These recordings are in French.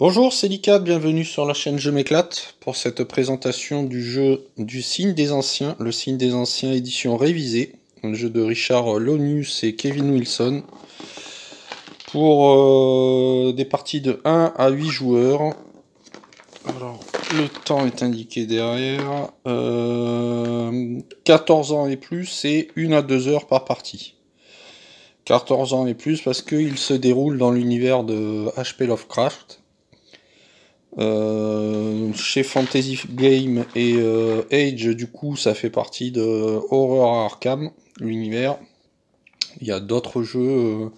Bonjour, c'est Lika, bienvenue sur la chaîne Je m'éclate pour cette présentation du jeu du signe des anciens, le signe des anciens édition révisée, le jeu de Richard Lonius et Kevin Wilson, pour euh, des parties de 1 à 8 joueurs. Alors, le temps est indiqué derrière. 14 euh, ans et plus et 1 à 2 heures par partie. 14 ans et plus parce qu'il se déroule dans l'univers de HP Lovecraft euh, chez Fantasy Game et euh, Age, du coup, ça fait partie de Horror Arkham, l'univers. Il y a d'autres jeux, euh,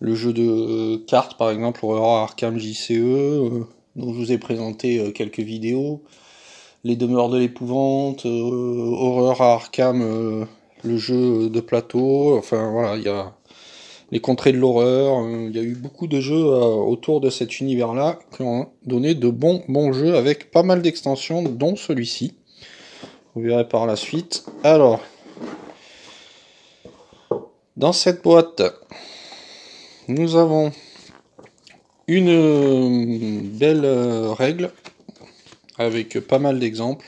le jeu de cartes par exemple, Horror Arkham JCE, euh, dont je vous ai présenté quelques vidéos. Les demeures de l'épouvante, Horror Arkham, le jeu de plateau, enfin voilà, il y a les contrées de l'horreur. Euh, il y a eu beaucoup de jeux euh, autour de cet univers-là qui ont donné de bons, bons jeux avec pas mal d'extensions, dont celui-ci. Vous verrez par la suite. Alors, dans cette boîte, nous avons une euh, belle règle avec pas mal d'exemples.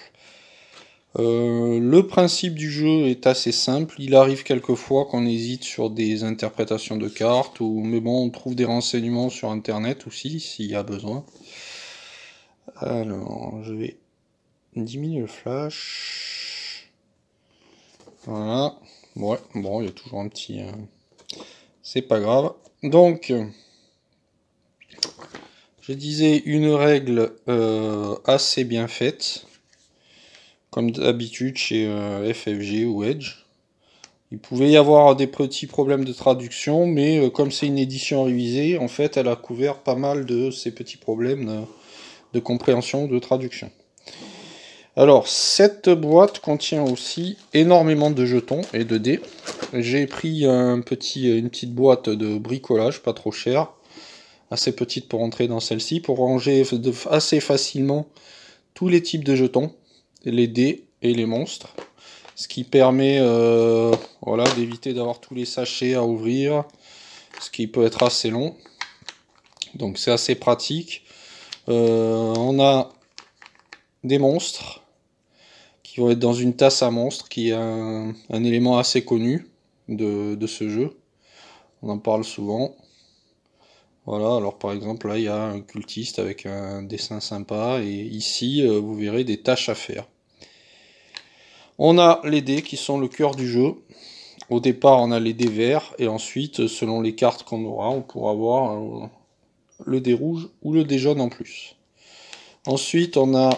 Euh, le principe du jeu est assez simple. Il arrive quelquefois qu'on hésite sur des interprétations de cartes, ou mais bon, on trouve des renseignements sur Internet aussi, s'il y a besoin. Alors, je vais diminuer le flash. Voilà. Ouais, bon, il y a toujours un petit... Euh, c'est pas grave. Donc, je disais une règle euh, assez bien faite comme d'habitude chez euh, FFG ou Edge. Il pouvait y avoir des petits problèmes de traduction, mais euh, comme c'est une édition révisée, en fait, elle a couvert pas mal de ces petits problèmes de, compréhension, de traduction. Alors, cette boîte contient aussi énormément de jetons et de dés. J'ai pris une petite boîte de bricolage, pas trop chère, assez petite pour entrer dans celle-ci, pour ranger assez facilement tous les types de jetons les dés et les monstres. Ce qui permet euh, voilà, d'éviter d'avoir tous les sachets à ouvrir, ce qui peut être assez long. Donc c'est assez pratique. Euh, on a des monstres qui vont être dans une tasse à monstres, qui est un, élément assez connu de, de ce jeu. On en parle souvent. Voilà, alors par exemple, là, il y a un cultiste avec un dessin sympa, et ici, euh, vous verrez des tâches à faire. On a les dés qui sont le cœur du jeu. Au départ, on a les dés verts, et ensuite, selon les cartes qu'on aura, on pourra avoir euh, le dé rouge ou le dé jaune en plus. Ensuite, on a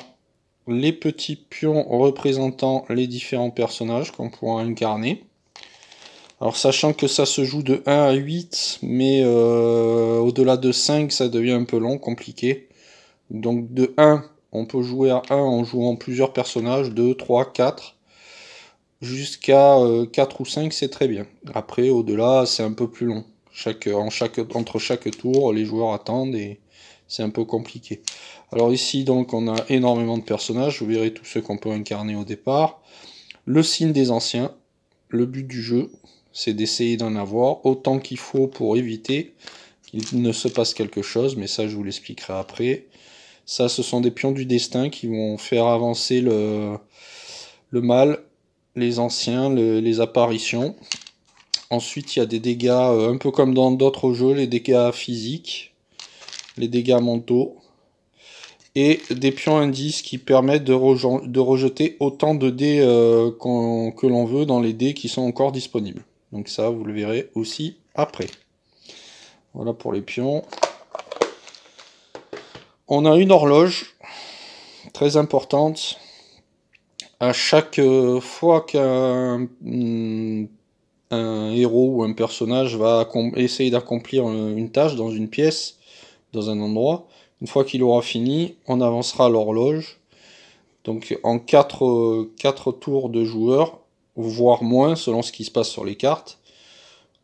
les petits pions représentant les différents personnages qu'on pourra incarner. Alors sachant que ça se joue de 1 à 8, mais euh, au-delà de 5, ça devient un peu long, compliqué. Donc de 1, on peut jouer à 1 en jouant plusieurs personnages, 2, 3, 4. Jusqu'à 4 euh, ou 5, c'est très bien. Après, au-delà, c'est un peu plus long. Chaque, en chaque, entre chaque tour, les joueurs attendent et c'est un peu compliqué. Alors ici, donc, on a énormément de personnages. Vous verrez tous ceux qu'on peut incarner au départ. Le signe des anciens, le but du jeu, c'est d'essayer d'en avoir autant qu'il faut pour éviter qu'il ne se passe quelque chose, mais ça je vous l'expliquerai après. Ça, ce sont des pions du destin qui vont faire avancer le, le mal, les anciens, les apparitions. Ensuite, il y a des dégâts, euh, un peu comme dans d'autres jeux, les dégâts physiques, les dégâts mentaux, et des pions indices qui permettent de, rejeter autant de dés euh, que l'on veut dans les dés qui sont encore disponibles. Donc ça, vous le verrez aussi après. Voilà pour les pions. On a une horloge très importante. À chaque euh, fois qu'un mm, héros ou un personnage va essayer d'accomplir euh, une tâche dans une pièce, dans un endroit, une fois qu'il aura fini, on avancera l'horloge. Donc en 4, euh, quatre, tours de joueurs, voire moins selon ce qui se passe sur les cartes.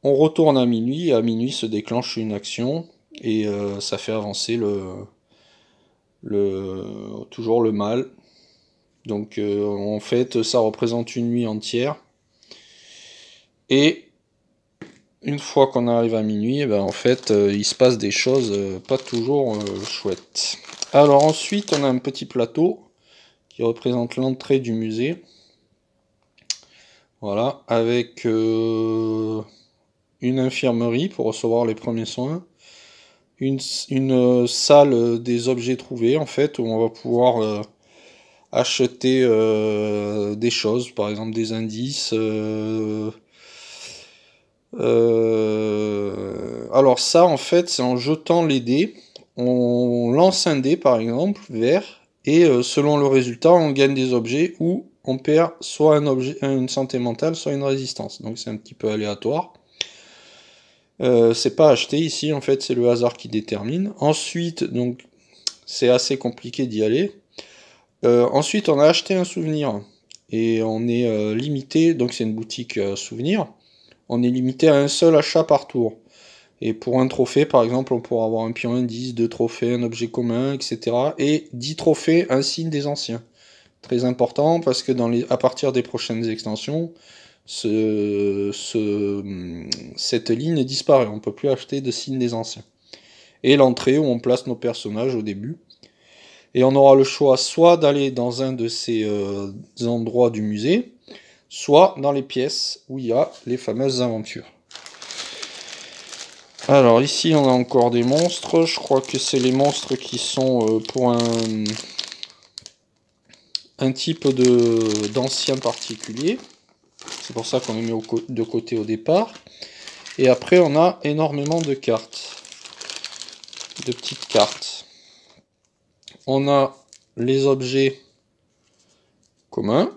On retourne à minuit, et à minuit se déclenche une action, et euh, ça fait avancer le, le, toujours le mal. Donc euh, en fait, ça représente une nuit entière. Et une fois qu'on arrive à minuit, eh ben en fait, euh, il se passe des choses pas toujours chouettes. Alors ensuite, on a un petit plateau qui représente l'entrée du musée. Voilà, avec euh, une infirmerie pour recevoir les premiers soins, une, euh, salle des objets trouvés en fait, où on va pouvoir euh, acheter des choses, par exemple des indices. alors ça en fait c'est en jetant les dés, on lance un dé par exemple, vert, et selon le résultat on gagne des objets ou on perd soit un objet, une santé mentale, soit une résistance. Donc c'est un petit peu aléatoire. Euh, c'est pas acheté ici, en fait, c'est le hasard qui détermine. Ensuite, donc c'est assez compliqué d'y aller. Euh, ensuite, on a acheté un souvenir et on est euh, limité, donc c'est une boutique souvenir, on est limité à un seul achat par tour. Et pour un trophée, par exemple, on pourra avoir un pion indice, deux trophées, un objet commun, etc. Et dix trophées, un signe des anciens très important parce que dans les, à partir des prochaines extensions, ce, ce, cette ligne disparaît. On ne peut plus acheter de signes des anciens. Et l'entrée où on place nos personnages au début. Et on aura le choix soit d'aller dans un de ces euh, endroits du musée, soit dans les pièces où il y a les fameuses aventures. Alors ici on a encore des monstres, je crois que c'est les monstres qui sont euh, pour un un type d'ancien particulier. C'est pour ça qu'on les met au, de côté au départ. Et après, on a énormément de cartes. De petites cartes. On a les objets communs,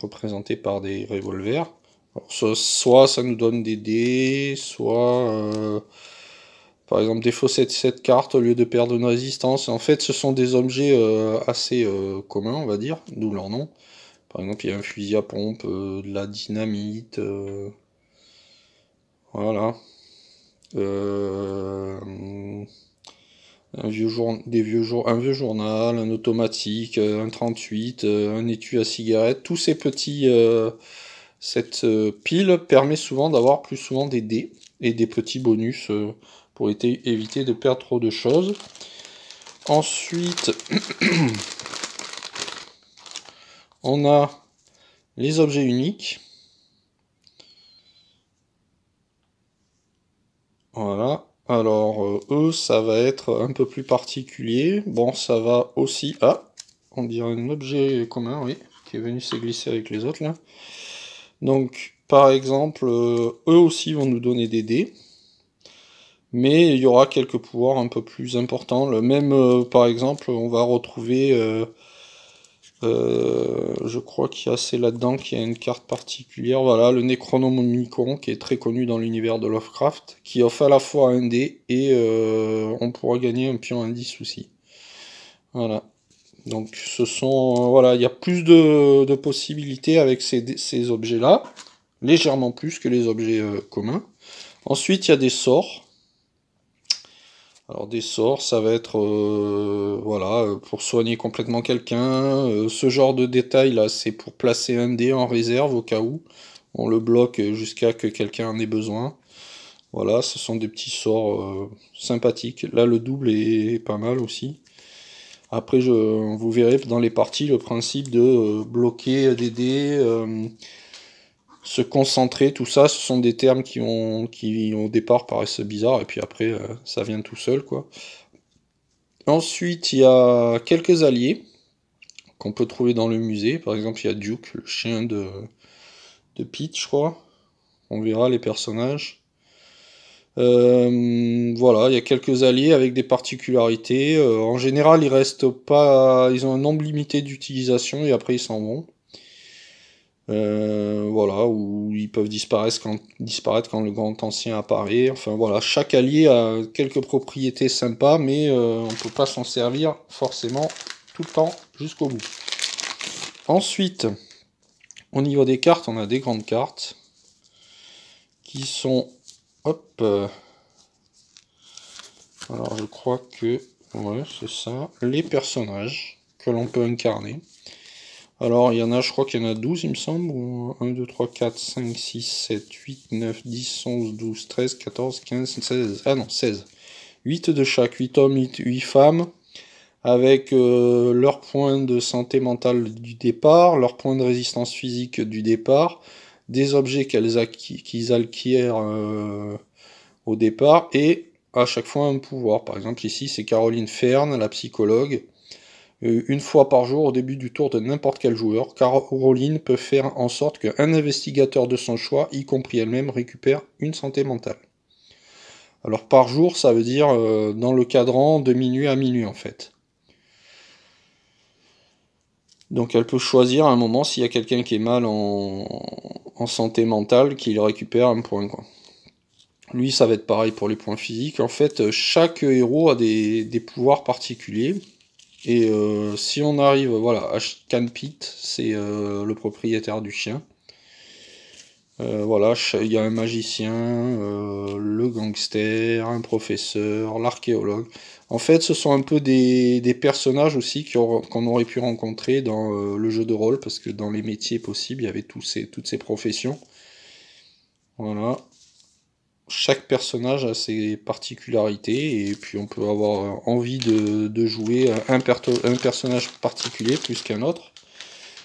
représentés par des revolvers. Alors, soit, ça nous donne des dés, soit... Euh, par exemple défausser cette carte au lieu de perdre une résistance. En fait, ce sont des objets euh, assez euh, communs, on va dire, d'où leur nom. Par exemple, il y a un fusil à pompe, euh, de la dynamite, voilà. Un vieux, jour, des vieux jours, un vieux journal, un automatique, un 38, un étui à cigarette, tous ces petits... cette pile permet souvent d'avoir plus souvent des dés et des petits bonus pour éviter de perdre trop de choses. Ensuite, on a les objets uniques. Voilà. Alors, euh, eux, ça va être un peu plus particulier. Bon, ça va aussi... Ah On dirait un objet commun, oui, qui est venu se glisser avec les autres, là. Donc, par exemple, euh, eux aussi vont nous donner des dés mais il y aura quelques pouvoirs un peu plus importants. Le même, euh, par exemple, on va retrouver, euh, euh, je crois qu'il y a assez là-dedans, qui a une carte particulière. Voilà, le Necronomicon, qui est très connu dans l'univers de Lovecraft, qui offre à la fois un dé et on pourra gagner un pion indice aussi. Voilà. Donc, ce sont, voilà, il y a plus de, possibilités avec ces, ces objets-là, légèrement plus que les objets communs. Ensuite, il y a des sorts alors des sorts, ça va être euh, voilà euh, pour soigner complètement quelqu'un. Euh, ce genre de détail là, c'est pour placer un dé en réserve au cas où on le bloque jusqu'à que quelqu'un en ait besoin. Voilà, ce sont des petits sorts sympathiques. Là, le double est, pas mal aussi. Après, je, vous verrez dans les parties le principe de bloquer des dés se concentrer, tout ça, ce sont des termes qui, ont, qui au départ paraissent bizarres, et puis après, euh, ça vient tout seul, quoi. Ensuite, il y a quelques alliés qu'on peut trouver dans le musée. Par exemple, il y a Duke, le chien de, de Pete, je crois. On verra les personnages. Euh, voilà, il y a quelques alliés avec des particularités. Euh, en général, ils restent pas. Ils ont un nombre limité d'utilisation et après ils s'en vont. Euh, voilà, où ils peuvent disparaître quand, disparaître quand le grand ancien apparaît. Enfin voilà, chaque allié a quelques propriétés sympas, mais euh, on ne peut pas s'en servir forcément tout le temps jusqu'au bout. Ensuite, au niveau des cartes, on a des grandes cartes qui sont... Hop euh, Alors je crois que... Ouais, c'est ça. Les personnages que l'on peut incarner. Alors, il y en a, je crois qu'il y en a 12, il me semble. 1, 2, 3, 4, 5, 6, 7, 8, 9, 10, 11, 12, 13, 14, 15, 16. Ah non, 16. 8 de chaque, 8 hommes, 8, femmes, avec euh, leur point de santé mentale du départ, leur point de résistance physique du départ, des objets qu'ils acquièrent euh, au départ, et à chaque fois un pouvoir. Par exemple, ici, c'est Caroline Fern, la psychologue. Euh, une fois par jour au début du tour de n'importe quel joueur. car Caroline peut faire en sorte qu'un investigateur de son choix, y compris elle-même, récupère une santé mentale. Alors par jour, ça veut dire euh, dans le cadran de minuit à minuit en fait. Donc elle peut choisir à un moment s'il y a quelqu'un qui est mal en, santé mentale qu'il récupère un point. Quoi. Lui, ça va être pareil pour les points physiques. En fait, chaque héros a des pouvoirs particuliers. Et euh, si on arrive, voilà, Can c'est euh, le propriétaire du chien. Euh, voilà, il y a un magicien, le gangster, un professeur, l'archéologue. En fait, ce sont un peu des, personnages aussi qu'on aurait pu rencontrer dans le jeu de rôle, parce que dans les métiers possibles, il y avait tous toutes ces professions. Voilà chaque personnage a ses particularités et puis on peut avoir envie de, jouer un, personnage particulier plus qu'un autre.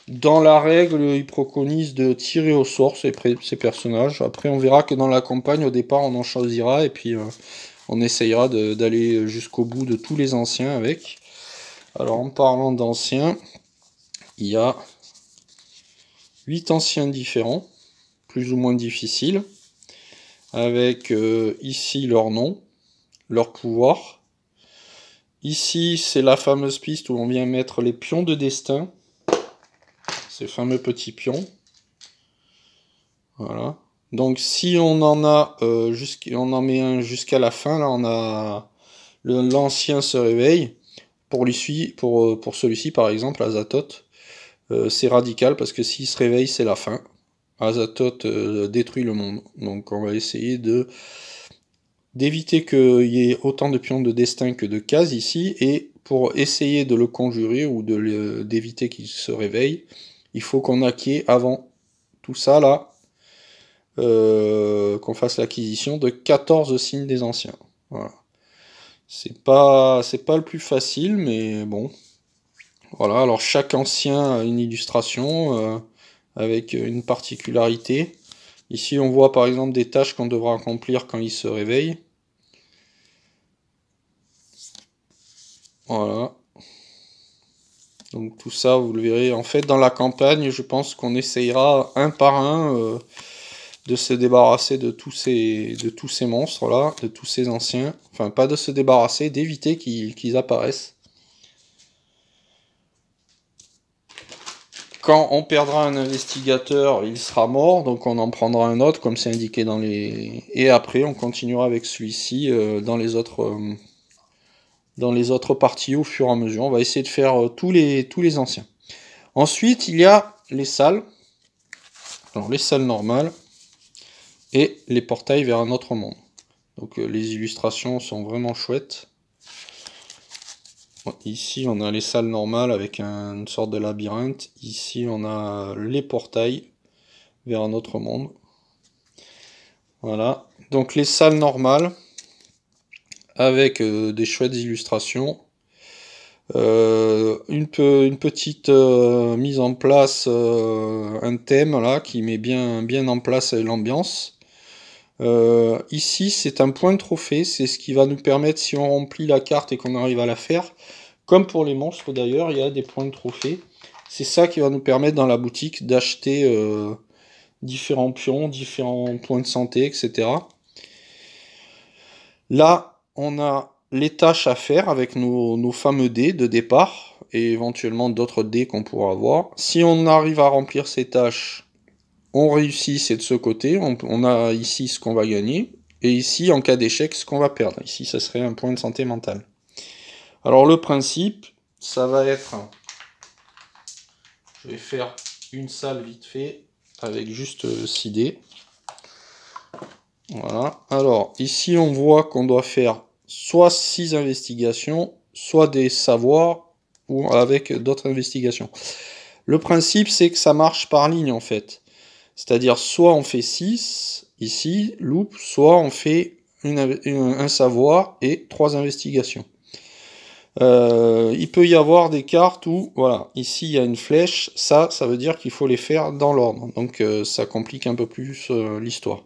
Dans la règle, il préconise de tirer au sort ces, personnages. Après, on verra que dans la campagne, au départ, on en choisira et puis euh, on essayera d'aller jusqu'au bout de tous les anciens avec. Alors, en parlant d'anciens, il y a 8 anciens différents, plus ou moins difficiles avec euh, ici leur nom, leur pouvoir. Ici, c'est la fameuse piste où on vient mettre les pions de destin, ces fameux petits pions. Voilà. Donc si on en a euh, en met un jusqu'à la fin, là on a l'ancien se réveille. Pour lui pour, euh, pour celui-ci par exemple, Azatoth, c'est radical parce que s'il se réveille, c'est la fin. Azathoth euh, détruit le monde. Donc on va essayer de d'éviter qu'il y ait autant de pions de destin que de cases ici, et pour essayer de le conjurer ou d'éviter qu'il se réveille, il faut qu'on acquiert avant tout ça là, euh, qu'on fasse l'acquisition de 14 signes des anciens. Voilà. C'est pas, pas le plus facile, mais bon. Voilà, alors chaque ancien a une illustration. Euh, avec une particularité. Ici, on voit par exemple des tâches qu'on devra accomplir quand il se réveille. Voilà. Donc tout ça, vous le verrez. En fait, dans la campagne, je pense qu'on essayera un par un euh, de se débarrasser de tous ces, de tous ces monstres-là, de tous ces anciens. Enfin, pas de se débarrasser, d'éviter qu'ils apparaissent. quand on perdra un investigateur, il sera mort, donc on en prendra un autre, comme c'est indiqué dans les. Et après, on continuera avec celui-ci euh, dans les autres. Euh, dans les autres parties au fur et à mesure. On va essayer de faire euh, tous, les, tous les anciens. Ensuite, il y a les salles. Alors, les salles normales et les portails vers un autre monde. Donc, les illustrations sont vraiment chouettes. Ici, on a les salles normales avec une sorte de labyrinthe. Ici, on a les portails vers un autre monde. Voilà. Donc, les salles normales avec euh, des chouettes illustrations. Euh, une, petite euh, mise en place, un thème là qui met bien en place l'ambiance. Euh, ici, c'est un point de trophée, c'est ce qui va nous permettre, si on remplit la carte et qu'on arrive à la faire, comme pour les monstres d'ailleurs, il y a des points de trophée. C'est ça qui va nous permettre dans la boutique d'acheter euh, différents pions, différents points de santé, etc. Là, on a les tâches à faire avec nos, nos fameux dés de départ et éventuellement d'autres dés qu'on pourra avoir. Si on arrive à remplir ces tâches, on réussit, c'est de ce côté, on, a ici ce qu'on va gagner, et ici, en cas d'échec, ce qu'on va perdre. Ici, ça serait un point de santé mentale. Alors le principe, ça va être... Je vais faire une salle vite fait, avec juste 6 euh, dés. Voilà. Alors, ici, on voit qu'on doit faire soit 6 investigations, soit des savoirs, ou avec d'autres investigations. Le principe, c'est que ça marche par ligne, en fait. C'est-à-dire soit on fait 6 ici, loop, soit on fait un savoir et trois investigations. Euh, il peut y avoir des cartes où, voilà, ici il y a une flèche, ça, ça veut dire qu'il faut les faire dans l'ordre. Donc euh, ça complique un peu plus euh, l'histoire.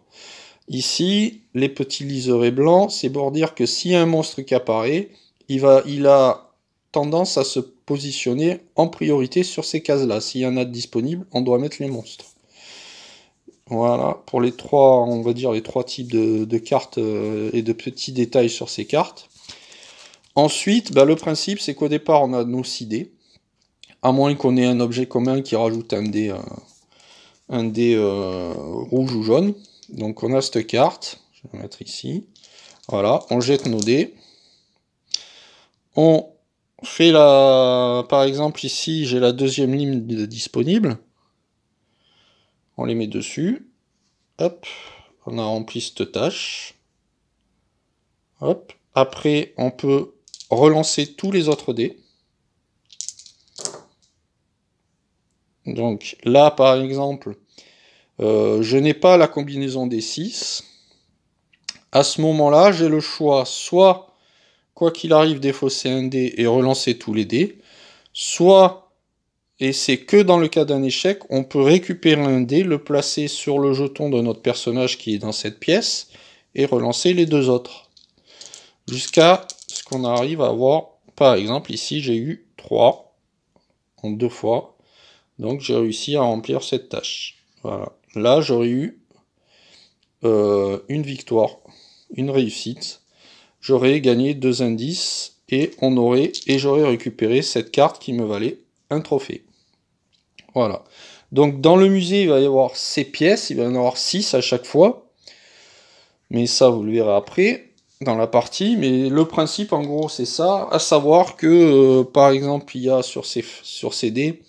Ici, les petits liserés blancs, c'est pour dire que s'il y a un monstre qui apparaît, il, va, il a tendance à se positionner en priorité sur ces cases-là. S'il y en a disponible, on doit mettre les monstres. Voilà, pour les trois, on va dire les trois types de, cartes euh, et de petits détails sur ces cartes. Ensuite, bah, le principe, c'est qu'au départ, on a nos 6 dés. À moins qu'on ait un objet commun qui rajoute un dé, euh, un dé euh, rouge ou jaune. Donc on a cette carte, je vais la mettre ici. Voilà, on jette nos dés. On fait la... Par exemple, ici, j'ai la deuxième ligne disponible on les met dessus. Hop, on a rempli cette tâche. Hop, après on peut relancer tous les autres dés. Donc là, par exemple, euh, je n'ai pas la combinaison des 6. À ce moment-là, j'ai le choix soit, quoi qu'il arrive, défausser un dé et relancer tous les dés, soit et c'est que dans le cas d'un échec, on peut récupérer un dé, le placer sur le jeton de notre personnage qui est dans cette pièce, et relancer les deux autres. Jusqu'à ce qu'on arrive à avoir, par exemple ici j'ai eu 3 en deux fois, donc j'ai réussi à remplir cette tâche. Voilà. Là j'aurais eu euh, une victoire, une réussite, j'aurais gagné deux indices, et on aurait et j'aurais récupéré cette carte qui me valait un trophée. Voilà. Donc dans le musée, il va y avoir ces pièces, il va y en avoir 6 à chaque fois. Mais ça, vous le verrez après dans la partie. Mais le principe, en gros, c'est ça. À savoir que, euh, par exemple, il y a sur ces, sur dés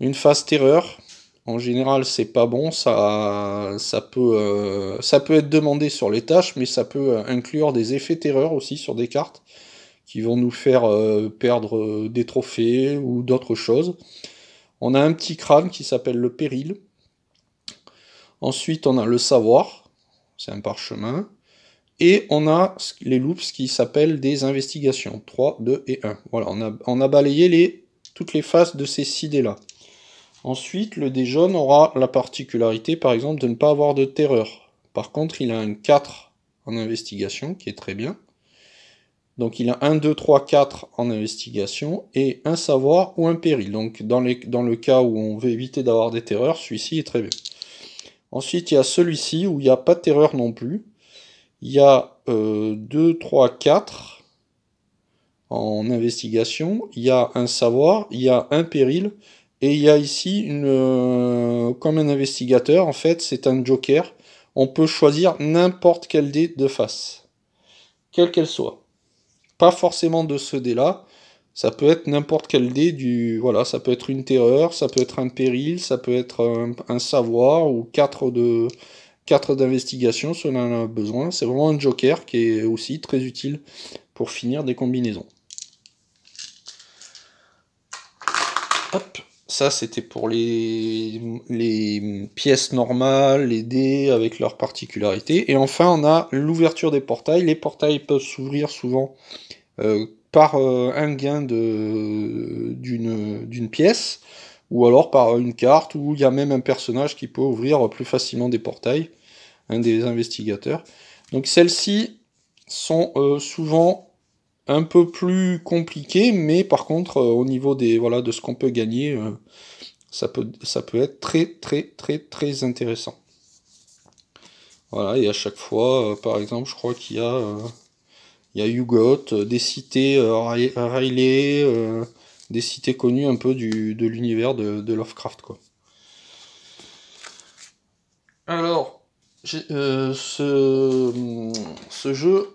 une phase terreur. En général, c'est pas bon. Ça, ça, peut, euh, ça peut être demandé sur les tâches, mais ça peut euh, inclure des effets terreur aussi sur des cartes qui vont nous faire perdre des trophées ou d'autres choses. On a un petit crâne qui s'appelle le péril. Ensuite, on a le savoir, c'est un parchemin. Et on a les loops qui s'appellent des investigations, 3, 2 et 1. Voilà, on a, balayé les, toutes les faces de ces 6 dés-là. Ensuite, le dé jaune aura la particularité, par exemple, de ne pas avoir de terreur. Par contre, il a un 4 en investigation, qui est très bien. Donc il a 1, 2, 3, 4 en investigation et un savoir ou un péril. Donc dans, dans le cas où on veut éviter d'avoir des terreurs, celui-ci est très bien. Ensuite il y a celui-ci où il n'y a pas de terreur non plus. Il y a euh, 2, 3, 4 en investigation. Il y a un savoir, il y a un péril. Et il y a ici, une, euh, comme un investigateur, en fait c'est un joker. On peut choisir n'importe quel dé de face, quelle qu'elle soit pas forcément de ce dé-là. Ça peut être n'importe quel dé du... Voilà, ça peut être une terreur, ça peut être un péril, ça peut être un, savoir ou quatre de... 4 d'investigation si on en a besoin. C'est vraiment un joker qui est aussi très utile pour finir des combinaisons. Hop. Ça, c'était pour les, pièces normales, les dés avec leurs particularités. Et enfin, on a l'ouverture des portails. Les portails peuvent s'ouvrir souvent euh, par euh, un gain d'une pièce, ou alors par une carte, ou il y a même un personnage qui peut ouvrir plus facilement des portails, un des investigateurs. Donc celles-ci sont euh, souvent un peu plus compliqué, mais par contre, euh, au niveau des voilà de ce qu'on peut gagner, euh, ça, peut, ça peut être très très très très intéressant. Voilà, et à chaque fois, euh, par exemple, je crois qu'il y a, il y a des cités Riley, des cités connues un peu du, de l'univers de, Lovecraft. Quoi. Alors, ce, ce jeu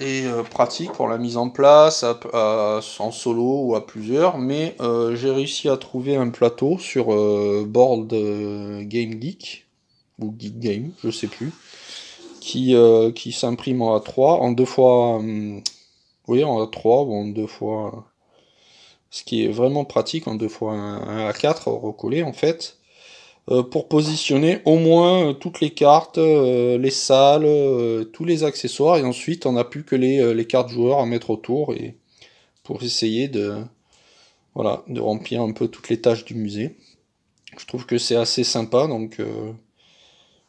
et euh, pratique pour la mise en place à, en solo ou à plusieurs, mais euh, j'ai réussi à trouver un plateau sur euh, Board Game Geek ou Geek Game, je sais plus, qui, qui s'imprime en A3 en deux fois, oui en A3 ou en deux fois, ce qui est vraiment pratique en deux fois un A4 recollé en fait. Euh, pour positionner au moins euh, toutes les cartes, euh, les salles, tous les accessoires, et ensuite on n'a plus que les, les, cartes joueurs à mettre autour et pour essayer de, de remplir un peu toutes les tâches du musée. Je trouve que c'est assez sympa, donc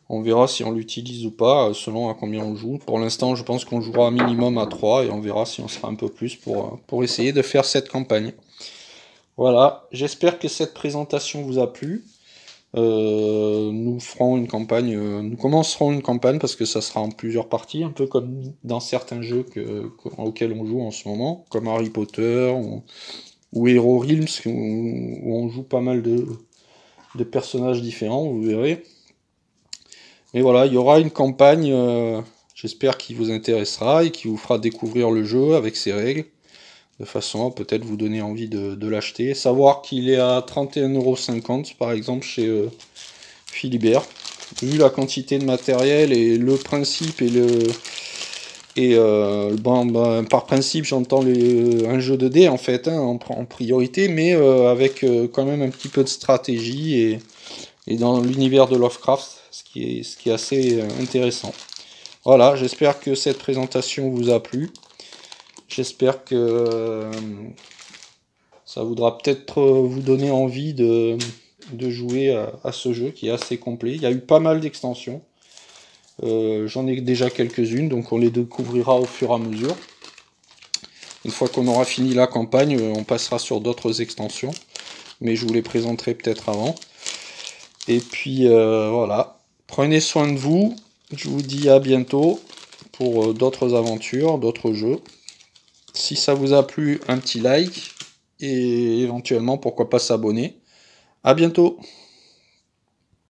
on verra si on l'utilise ou pas, selon à combien on joue. Pour l'instant, je pense qu'on jouera un minimum à 3 et on verra si on sera un peu plus pour essayer de faire cette campagne. Voilà, j'espère que cette présentation vous a plu. Euh, nous ferons une campagne, euh, nous commencerons une campagne parce que ça sera en plusieurs parties, un peu comme dans certains jeux auxquels on joue en ce moment, comme Harry Potter ou, Hero Realms, où, on joue pas mal de, personnages différents, vous verrez. Mais voilà, il y aura une campagne, euh, j'espère, qui vous intéressera et qui vous fera découvrir le jeu avec ses règles de façon à peut-être vous donner envie de, l'acheter. Savoir qu'il est à 31,50€ par exemple chez euh, Philibert. Vu la quantité de matériel et le principe et le... Et euh, ben, par principe, j'entends euh, un jeu de dés en fait, hein, en, priorité, mais avec quand même un petit peu de stratégie et, dans l'univers de Lovecraft, ce qui est, ce qui est assez intéressant. Voilà, j'espère que cette présentation vous a plu. J'espère que euh, ça voudra peut-être euh, vous donner envie de, jouer à, ce jeu qui est assez complet. Il y a eu pas mal d'extensions. Euh, j'en ai déjà quelques-unes, donc on les découvrira au fur et à mesure. Une fois qu'on aura fini la campagne, on passera sur d'autres extensions, mais je vous les présenterai peut-être avant. Et puis voilà, prenez soin de vous, je vous dis à bientôt pour d'autres aventures, d'autres jeux. Si ça vous a plu, un petit like et éventuellement pourquoi pas s'abonner. À bientôt